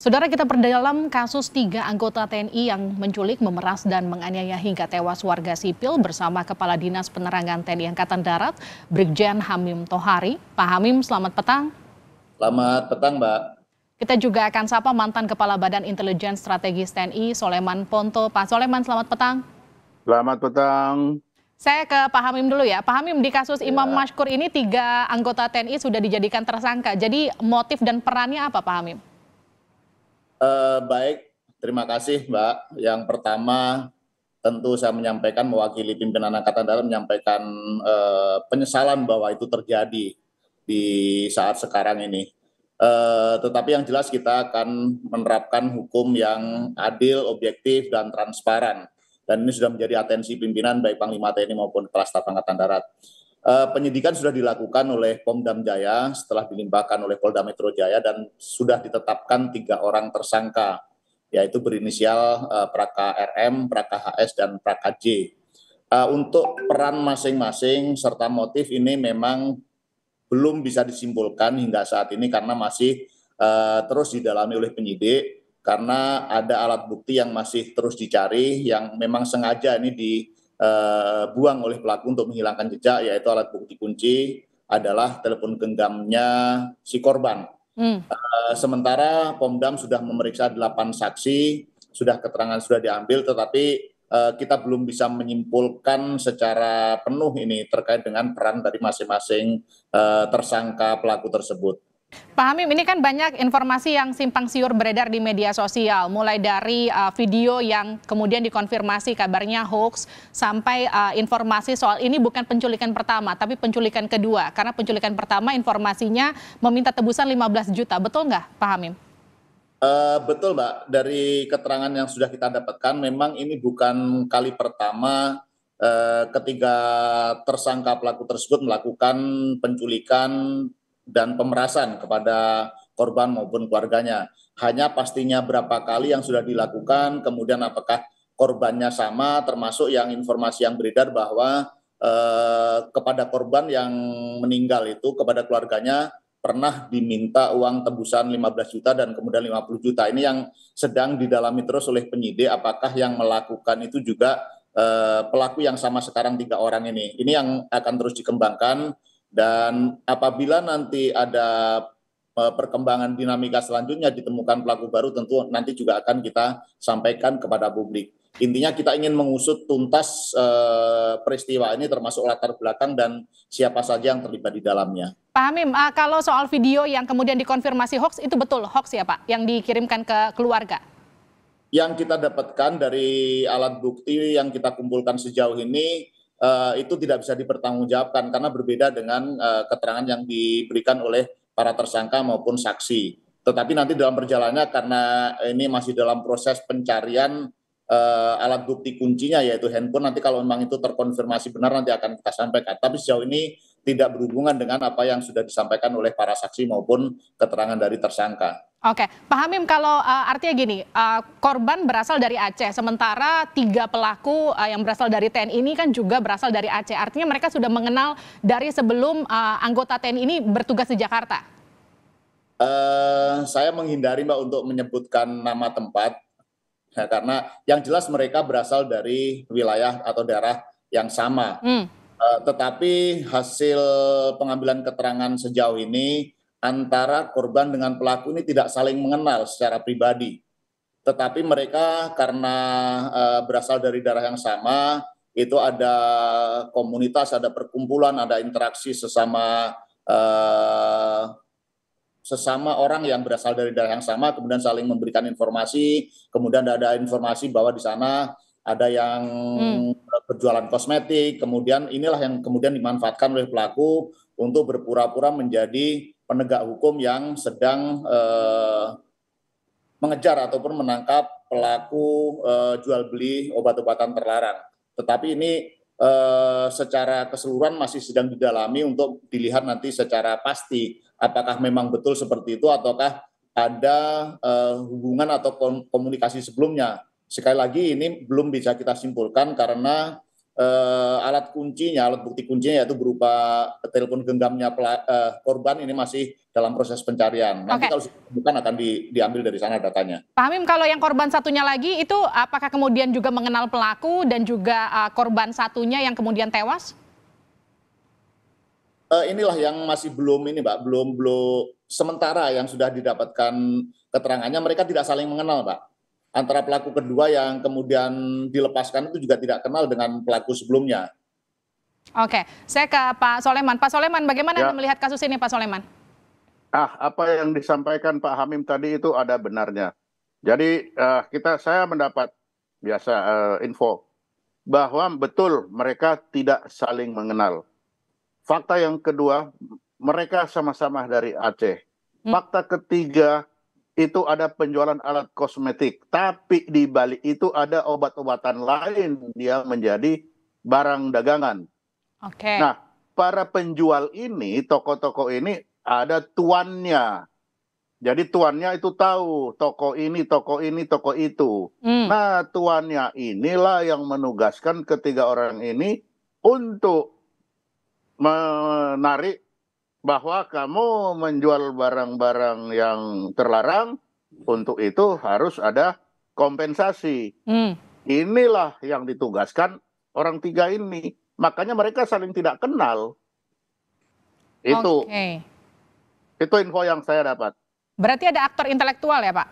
Saudara kita perdalam kasus tiga anggota TNI yang menculik, memeras, dan menganiaya hingga tewas warga sipil bersama Kepala Dinas Penerangan TNI Angkatan Darat, Brigjen Hamim Tohari. Pak Hamim, selamat petang. Selamat petang, Mbak. Kita juga akan sapa mantan Kepala Badan Intelijen Strategis TNI, Soleman Ponto. Pak Soleman, selamat petang. Selamat petang. Saya ke Pak Hamim dulu ya. Pak Hamim, di kasus ya. Imam Mashkur ini tiga anggota TNI sudah dijadikan tersangka. Jadi motif dan perannya apa, Pak Hamim? Uh, baik, terima kasih Mbak. Yang pertama tentu saya menyampaikan mewakili pimpinan Angkatan Darat menyampaikan uh, penyesalan bahwa itu terjadi di saat sekarang ini. Uh, tetapi yang jelas kita akan menerapkan hukum yang adil, objektif, dan transparan. Dan ini sudah menjadi atensi pimpinan baik Panglima TNI maupun Kepala Staf Angkatan Darat. Uh, penyidikan sudah dilakukan oleh Pomdam Jaya setelah dilimpahkan oleh Polda Metro Jaya dan sudah ditetapkan tiga orang tersangka yaitu berinisial uh, Praka RM, Praka HS dan Praka J. Uh, untuk peran masing-masing serta motif ini memang belum bisa disimpulkan hingga saat ini karena masih uh, terus didalami oleh penyidik karena ada alat bukti yang masih terus dicari yang memang sengaja ini di uh, buang oleh pelaku untuk menghilangkan jejak yaitu alat bukti kunci adalah telepon genggamnya si korban. Hmm. Uh, sementara Pomdam sudah memeriksa delapan saksi, sudah keterangan sudah diambil tetapi uh, kita belum bisa menyimpulkan secara penuh ini terkait dengan peran dari masing-masing uh, tersangka pelaku tersebut. Pak Hamim, ini kan banyak informasi yang simpang siur beredar di media sosial, mulai dari uh, video yang kemudian dikonfirmasi kabarnya hoax, sampai uh, informasi soal ini bukan penculikan pertama, tapi penculikan kedua. Karena penculikan pertama informasinya meminta tebusan 15 juta, betul nggak Pak Hamim? Uh, betul Mbak, dari keterangan yang sudah kita dapatkan, memang ini bukan kali pertama eh, ketiga tersangka pelaku tersebut melakukan penculikan dan pemerasan kepada korban maupun keluarganya. Hanya pastinya berapa kali yang sudah dilakukan, kemudian apakah korbannya sama, termasuk yang informasi yang beredar bahwa eh, kepada korban yang meninggal itu kepada keluarganya pernah diminta uang tebusan 15 juta dan kemudian 50 juta. Ini yang sedang didalami terus oleh penyidik apakah yang melakukan itu juga eh, pelaku yang sama sekarang tiga orang ini. Ini yang akan terus dikembangkan dan apabila nanti ada e, perkembangan dinamika selanjutnya ditemukan pelaku baru tentu nanti juga akan kita sampaikan kepada publik. Intinya kita ingin mengusut tuntas eh, peristiwa ini termasuk latar belakang dan siapa saja yang terlibat di dalamnya. Pak Hamim, uh, kalau soal video yang kemudian dikonfirmasi hoax itu betul hoax ya Pak yang dikirimkan ke keluarga? Yang kita dapatkan dari alat bukti yang kita kumpulkan sejauh ini uh, itu tidak bisa dipertanggungjawabkan karena berbeda dengan uh, keterangan yang diberikan oleh para tersangka maupun saksi. Tetapi nanti dalam perjalanannya karena ini masih dalam proses pencarian uh, alat bukti kuncinya yaitu handphone nanti kalau memang itu terkonfirmasi benar nanti akan kita sampaikan. Tapi sejauh ini tidak berhubungan dengan apa yang sudah disampaikan oleh para saksi maupun keterangan dari tersangka. Oke, Pak Hamim, kalau uh, artinya gini, uh, korban berasal dari Aceh, sementara tiga pelaku uh, yang berasal dari TNI ini kan juga berasal dari Aceh. Artinya mereka sudah mengenal dari sebelum uh, anggota TNI ini bertugas di Jakarta. Uh, saya menghindari Mbak untuk menyebutkan nama tempat, ya, karena yang jelas mereka berasal dari wilayah atau daerah yang sama. Hmm Eh, tetapi hasil pengambilan keterangan sejauh ini antara korban dengan pelaku ini tidak saling mengenal secara pribadi. Tetapi mereka karena eh, berasal dari darah yang sama, itu ada komunitas, ada perkumpulan, ada interaksi sesama eh, sesama orang yang berasal dari daerah yang sama, kemudian saling memberikan informasi, kemudian ada informasi bahwa di sana ada yang hmm. berjualan kosmetik, kemudian inilah yang kemudian dimanfaatkan oleh pelaku untuk berpura-pura menjadi penegak hukum yang sedang eh, mengejar ataupun menangkap pelaku eh, jual beli obat-obatan terlarang. Tetapi ini eh, secara keseluruhan masih sedang didalami untuk dilihat nanti secara pasti apakah memang betul seperti itu ataukah ada eh, hubungan atau komunikasi sebelumnya Sekali lagi ini belum bisa kita simpulkan karena eh, alat kuncinya, alat bukti kuncinya yaitu berupa telepon genggamnya eh, korban ini masih dalam proses pencarian. Nanti okay. kalau bukan akan di, diambil dari sana datanya. Pak Hamim, kalau yang korban satunya lagi itu apakah kemudian juga mengenal pelaku dan juga uh, korban satunya yang kemudian tewas? Uh, inilah yang masih belum ini, Pak, belum belum sementara yang sudah didapatkan keterangannya mereka tidak saling mengenal, Pak antara pelaku kedua yang kemudian dilepaskan itu juga tidak kenal dengan pelaku sebelumnya. Oke, saya ke Pak Soleman. Pak Soleman, bagaimana ya. Anda melihat kasus ini, Pak Soleman? Ah, apa yang disampaikan Pak Hamim tadi itu ada benarnya. Jadi uh, kita saya mendapat biasa uh, info bahwa betul mereka tidak saling mengenal. Fakta yang kedua, mereka sama-sama dari Aceh. Hmm. Fakta ketiga, itu ada penjualan alat kosmetik, tapi di balik itu ada obat-obatan lain dia menjadi barang dagangan. Oke. Okay. Nah, para penjual ini, toko-toko ini ada tuannya. Jadi tuannya itu tahu toko ini, toko ini, toko itu. Hmm. Nah, tuannya inilah yang menugaskan ketiga orang ini untuk menarik bahwa kamu menjual barang-barang yang terlarang untuk itu harus ada kompensasi. Hmm. Inilah yang ditugaskan orang tiga ini. Makanya mereka saling tidak kenal. Itu. Okay. Itu info yang saya dapat. Berarti ada aktor intelektual ya, Pak?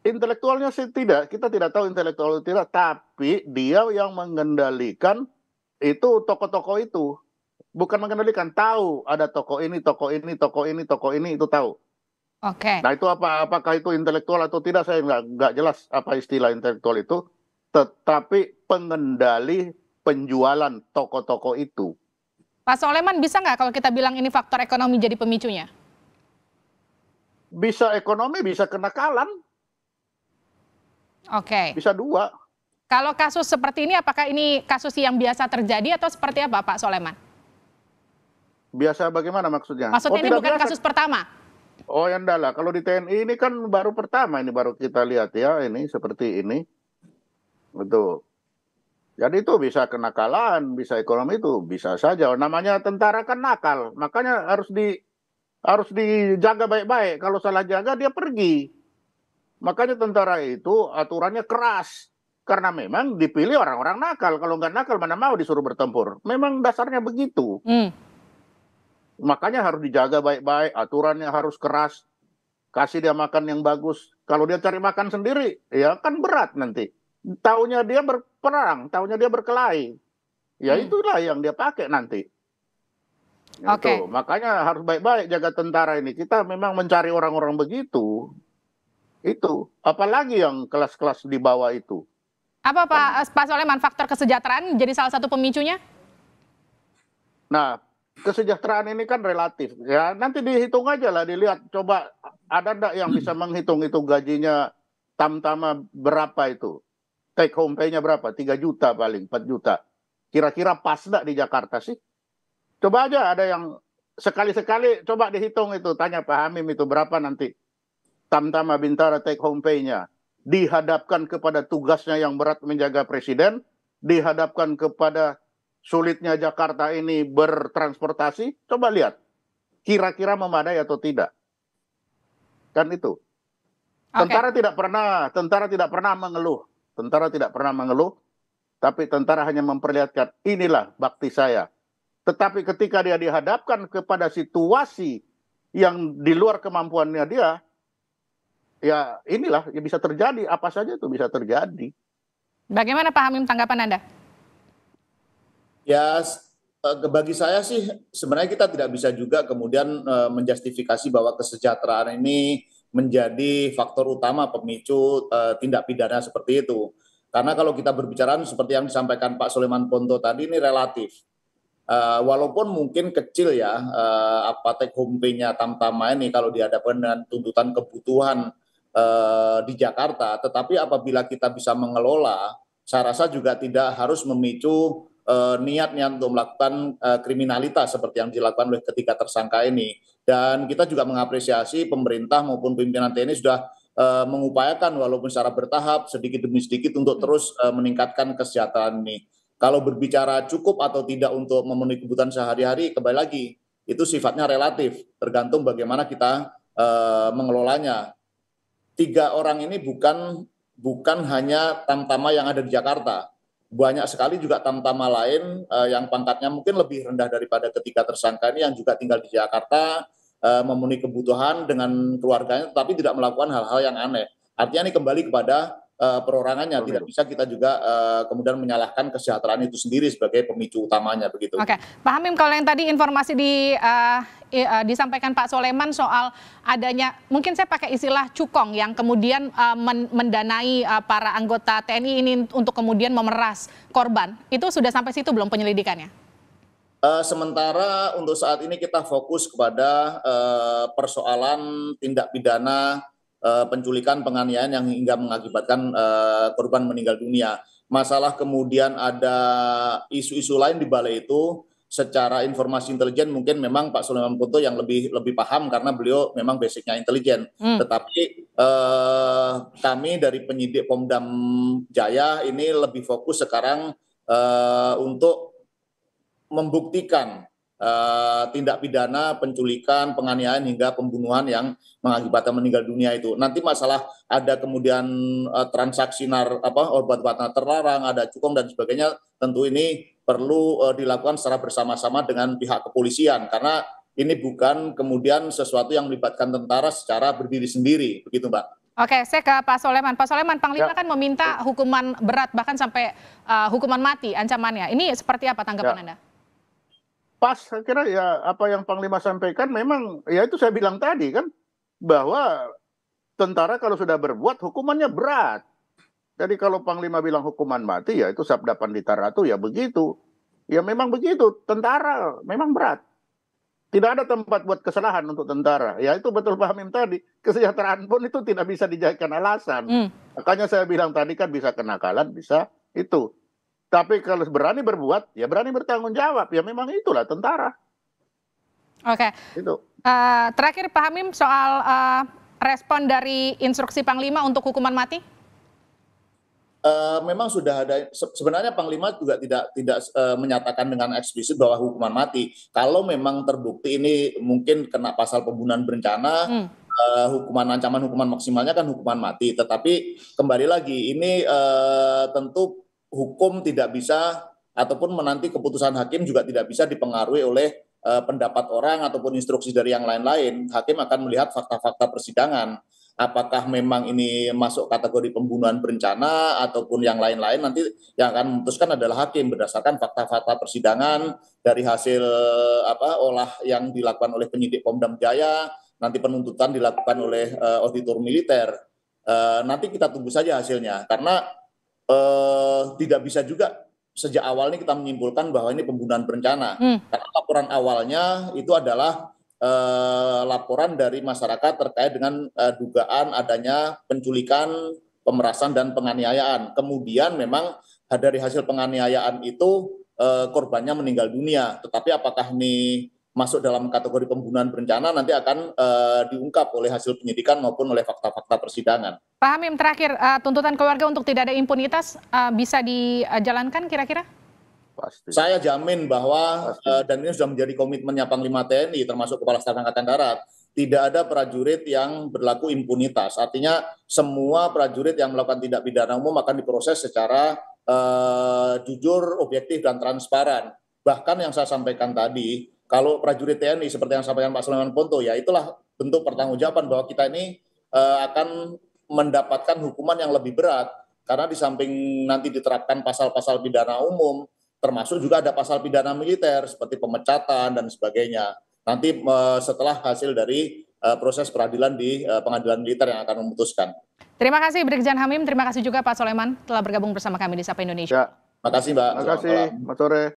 Intelektualnya sih tidak, kita tidak tahu intelektual tidak, tapi dia yang mengendalikan itu toko-toko itu bukan mengendalikan tahu ada toko ini toko ini toko ini toko ini itu tahu oke okay. nah itu apa apakah itu intelektual atau tidak saya nggak nggak jelas apa istilah intelektual itu tetapi pengendali penjualan toko-toko itu Pak Soleman bisa nggak kalau kita bilang ini faktor ekonomi jadi pemicunya bisa ekonomi bisa kenakalan oke okay. bisa dua kalau kasus seperti ini, apakah ini kasus yang biasa terjadi atau seperti apa, Pak Soleman? Biasa bagaimana maksudnya? Maksudnya oh, ini bukan biasa. kasus pertama? Oh yang enggak lah, kalau di TNI ini kan baru pertama ini baru kita lihat ya ini seperti ini. Betul. Jadi itu bisa kenakalan, bisa ekonomi itu bisa saja. Namanya tentara kan nakal, makanya harus di harus dijaga baik-baik. Kalau salah jaga dia pergi. Makanya tentara itu aturannya keras karena memang dipilih orang-orang nakal. Kalau nggak nakal mana mau disuruh bertempur. Memang dasarnya begitu. Hmm. Makanya harus dijaga baik-baik, aturannya harus keras, kasih dia makan yang bagus. Kalau dia cari makan sendiri, ya kan berat nanti. Taunya dia berperang, taunya dia berkelahi. Ya hmm. itulah yang dia pakai nanti. Gitu. Oke. Okay. Makanya harus baik-baik jaga tentara ini. Kita memang mencari orang-orang begitu. Itu, apalagi yang kelas-kelas di bawah itu. Apa Pak Pak Soleman faktor kesejahteraan jadi salah satu pemicunya? Nah, kesejahteraan ini kan relatif ya nanti dihitung aja lah dilihat coba ada ndak yang bisa menghitung itu gajinya tamtama berapa itu take home pay-nya berapa 3 juta paling 4 juta kira-kira pas ndak di Jakarta sih coba aja ada yang sekali-sekali coba dihitung itu tanya Pak Hamim itu berapa nanti tamtama bintara take home pay-nya dihadapkan kepada tugasnya yang berat menjaga presiden dihadapkan kepada sulitnya Jakarta ini bertransportasi, coba lihat kira-kira memadai atau tidak. Kan itu. Okay. Tentara tidak pernah, tentara tidak pernah mengeluh. Tentara tidak pernah mengeluh, tapi tentara hanya memperlihatkan inilah bakti saya. Tetapi ketika dia dihadapkan kepada situasi yang di luar kemampuannya dia, ya inilah yang bisa terjadi, apa saja itu bisa terjadi. Bagaimana Pak Hamim tanggapan Anda? Ya, eh, bagi saya sih sebenarnya kita tidak bisa juga kemudian eh, menjustifikasi bahwa kesejahteraan ini menjadi faktor utama pemicu eh, tindak pidana seperti itu. Karena kalau kita berbicara seperti yang disampaikan Pak Soleman Ponto tadi ini relatif. Uh, walaupun mungkin kecil ya uh, apa take home pay-nya Tamtama ini kalau dihadapkan dengan tuntutan kebutuhan uh, di Jakarta, tetapi apabila kita bisa mengelola, saya rasa juga tidak harus memicu Eh, niatnya untuk melakukan eh, kriminalitas seperti yang dilakukan oleh ketiga tersangka ini. Dan kita juga mengapresiasi pemerintah maupun pimpinan TNI sudah eh, mengupayakan walaupun secara bertahap sedikit demi sedikit untuk hmm. terus meningkatkan kesejahteraan ini. Kalau berbicara cukup atau tidak untuk memenuhi kebutuhan sehari-hari, kembali lagi itu sifatnya relatif, tergantung bagaimana kita mengelolanya. Tiga orang ini bukan bukan hanya tamtama yang ada di Jakarta, banyak sekali juga tamtama lain uh, yang pangkatnya mungkin lebih rendah daripada ketika tersangka ini yang juga tinggal di Jakarta uh, memenuhi kebutuhan dengan keluarganya tetapi tidak melakukan hal-hal yang aneh. Artinya ini kembali kepada Eh, perorangannya perorangannya. Tidak bisa kita juga uh, kemudian menyalahkan kesejahteraan itu sendiri sebagai pemicu utamanya begitu. Oke, Pak Hamim kalau yang tadi informasi di uh, disampaikan Pak Soleman soal adanya mungkin saya pakai istilah cukong yang kemudian uh, men mendanai uh, para anggota TNI ini untuk kemudian memeras korban. Itu sudah sampai situ belum penyelidikannya? Uh, sementara untuk saat ini kita fokus kepada uh, persoalan tindak pidana Eh, penculikan, penganiayaan yang hingga mengakibatkan uh, korban meninggal dunia. Masalah kemudian ada isu-isu lain di balai itu secara informasi intelijen mungkin memang Pak Sulaiman Putu yang lebih lebih paham karena beliau memang basicnya intelijen. Hmm. Tetapi eh, kami dari penyidik Pomdam Jaya ini lebih fokus sekarang eh, untuk membuktikan Eh, tindak pidana penculikan, penganiayaan hingga pembunuhan yang mengakibatkan meninggal dunia itu. Nanti masalah ada kemudian uh, transaksi nar apa obat-obatan terlarang, ada cukong dan sebagainya, tentu ini perlu uh, dilakukan secara bersama-sama dengan pihak kepolisian karena ini bukan kemudian sesuatu yang melibatkan tentara secara berdiri sendiri, begitu Mbak. Oke, saya ke Pak Soleman. Pak Soleman, Panglima ya. kan meminta hukuman berat bahkan sampai uh, hukuman mati ancamannya. Ini seperti apa tanggapan ya. Anda? pas saya kira ya apa yang Panglima sampaikan memang ya itu saya bilang tadi kan bahwa tentara kalau sudah berbuat hukumannya berat. Jadi kalau Panglima bilang hukuman mati ya itu sabda Pandita Ratu ya begitu. Ya memang begitu, tentara memang berat. Tidak ada tempat buat kesalahan untuk tentara. Ya itu betul pahamin tadi. Kesejahteraan pun itu tidak bisa dijadikan alasan. Hmm. Makanya saya bilang tadi kan bisa kenakalan, bisa itu. Tapi kalau berani berbuat, ya berani bertanggung jawab. Ya memang itulah tentara. Oke. Okay. Itu. Uh, terakhir Pak Hamim soal uh, respon dari instruksi Panglima untuk hukuman mati? Uh, memang sudah ada sebenarnya Panglima juga tidak tidak uh, menyatakan dengan eksplisit bahwa hukuman mati. Kalau memang terbukti ini mungkin kena pasal pembunuhan berencana, hmm. uh, hukuman ancaman hukuman maksimalnya kan hukuman mati. Tetapi kembali lagi ini uh, tentu hukum tidak bisa ataupun menanti keputusan hakim juga tidak bisa dipengaruhi oleh uh, pendapat orang ataupun instruksi dari yang lain-lain. Hakim akan melihat fakta-fakta persidangan. Apakah memang ini masuk kategori pembunuhan berencana ataupun yang lain-lain nanti yang akan memutuskan adalah hakim berdasarkan fakta-fakta persidangan dari hasil apa olah yang dilakukan oleh penyidik Pomdam Jaya nanti penuntutan dilakukan oleh uh, auditor militer. Uh, nanti kita tunggu saja hasilnya karena eh, tidak bisa juga sejak awal ini kita menyimpulkan bahwa ini pembunuhan berencana. Hmm. Karena laporan awalnya itu adalah eh, laporan dari masyarakat terkait dengan eh, dugaan adanya penculikan, pemerasan dan penganiayaan. Kemudian memang dari hasil penganiayaan itu eh, korbannya meninggal dunia. Tetapi apakah ini masuk dalam kategori pembunuhan berencana nanti akan eh, diungkap oleh hasil penyidikan maupun oleh fakta-fakta persidangan. Pak Hamim, terakhir uh, tuntutan keluarga untuk tidak ada impunitas uh, bisa dijalankan kira-kira? Saya jamin bahwa Uh, dan ini sudah menjadi komitmennya Panglima TNI termasuk Kepala Staf Angkatan Darat tidak ada prajurit yang berlaku impunitas. Artinya semua prajurit yang melakukan tindak pidana umum akan diproses secara uh, jujur, objektif, dan transparan. Bahkan yang saya sampaikan tadi, kalau prajurit TNI seperti yang sampaikan Pak Sulaiman Ponto, ya itulah bentuk pertanggungjawaban bahwa kita ini uh, akan mendapatkan hukuman yang lebih berat karena di samping nanti diterapkan pasal-pasal pidana umum termasuk juga ada pasal pidana militer seperti pemecatan dan sebagainya. Nanti eh, setelah hasil dari eh, proses peradilan di eh, pengadilan militer yang akan memutuskan. Terima kasih Brigjen Hamim, terima kasih juga Pak Soleman telah bergabung bersama kami di Sapa Indonesia. Ya. Terima kasih Mbak. Terima kasih, selamat sore.